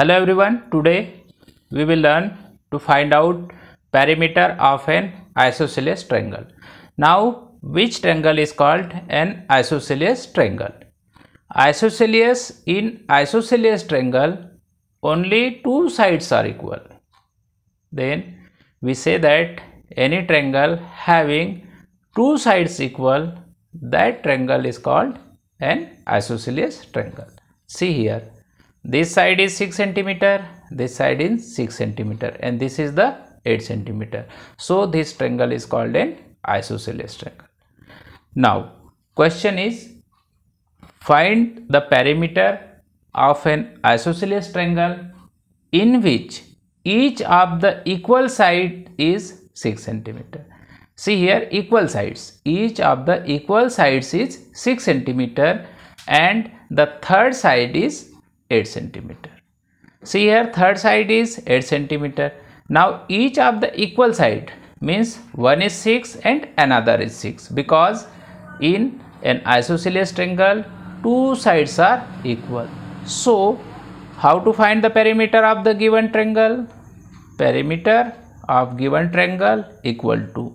hello everyone today we will learn to find out perimeter of an isosceles triangle now which triangle is called an isosceles triangle isosceles in isosceles triangle only two sides are equal then we say that any triangle having two sides equal that triangle is called an isosceles triangle see here this side is 6 centimeter, this side is 6 centimeter and this is the 8 centimeter. So, this triangle is called an isosceles triangle. Now, question is find the perimeter of an isosceles triangle in which each of the equal side is 6 centimeter. See here equal sides. Each of the equal sides is 6 centimeter and the third side is 8 centimeter. See here third side is 8 centimeter. Now each of the equal side means one is 6 and another is 6 because in an isosceles triangle two sides are equal. So how to find the perimeter of the given triangle? Perimeter of given triangle equal to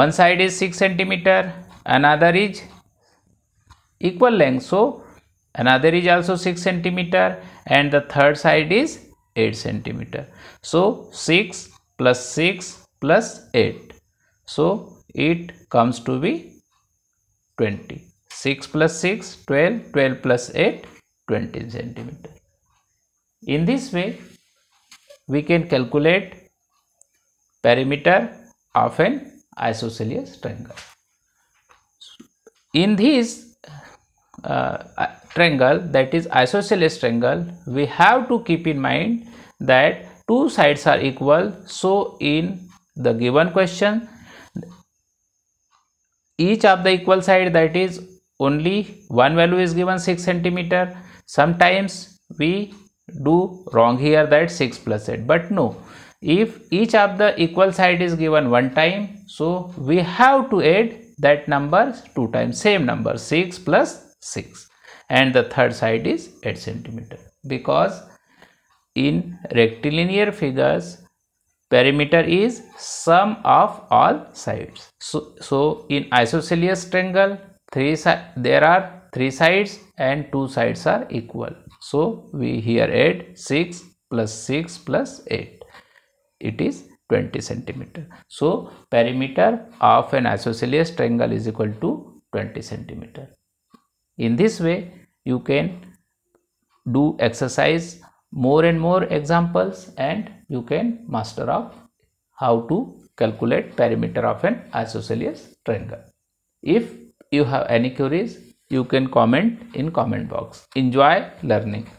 one side is 6 centimeter another is equal length so another is also 6 centimeter and the third side is 8 centimeter so 6 plus 6 plus 8 so it comes to be 20 6 plus 6 12 12 plus 8 20 centimeter in this way we can calculate perimeter of an isosceles triangle in this uh, triangle that is isosceles triangle we have to keep in mind that two sides are equal so in the given question each of the equal side that is only one value is given 6 centimeter sometimes we do wrong here that 6 plus 8 but no if each of the equal side is given one time so we have to add that number two times same number 6 plus 6 and the third side is 8 centimeter because in rectilinear figures perimeter is sum of all sides so so in isosceles triangle three there are three sides and two sides are equal so we here add 6 plus 6 plus 8 it is 20 centimeter so perimeter of an isosceles triangle is equal to 20 centimeter in this way you can do exercise more and more examples and you can master up how to calculate perimeter of an isosceles triangle if you have any queries you can comment in comment box enjoy learning